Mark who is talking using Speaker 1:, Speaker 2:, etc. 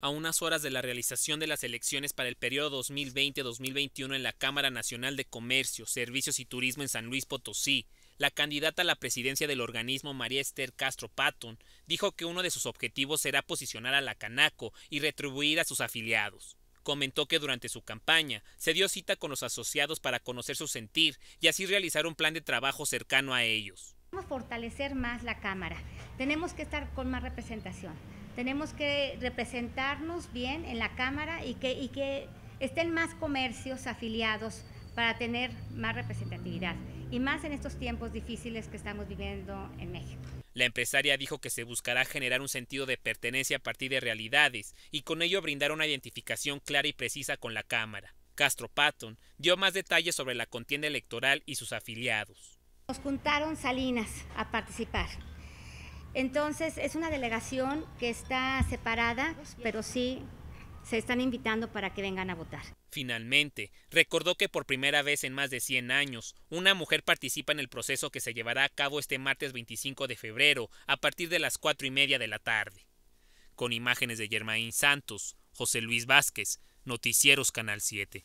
Speaker 1: a unas horas de la realización de las elecciones para el periodo 2020-2021 en la Cámara Nacional de Comercio, Servicios y Turismo en San Luis Potosí, la candidata a la presidencia del organismo María Esther Castro Patton dijo que uno de sus objetivos será posicionar a la Canaco y retribuir a sus afiliados. Comentó que durante su campaña se dio cita con los asociados para conocer su sentir y así realizar un plan de trabajo cercano a ellos.
Speaker 2: Vamos a fortalecer más la Cámara. Tenemos que estar con más representación. Tenemos que representarnos bien en la Cámara y que, y que estén más comercios afiliados para tener más representatividad y más en estos tiempos difíciles que estamos viviendo en México.
Speaker 1: La empresaria dijo que se buscará generar un sentido de pertenencia a partir de realidades y con ello brindar una identificación clara y precisa con la Cámara. Castro Patton dio más detalles sobre la contienda electoral y sus afiliados.
Speaker 2: Nos juntaron Salinas a participar. Entonces, es una delegación que está separada, pero sí se están invitando para que vengan a votar.
Speaker 1: Finalmente, recordó que por primera vez en más de 100 años, una mujer participa en el proceso que se llevará a cabo este martes 25 de febrero a partir de las 4 y media de la tarde. Con imágenes de Germain Santos, José Luis Vázquez, Noticieros Canal 7.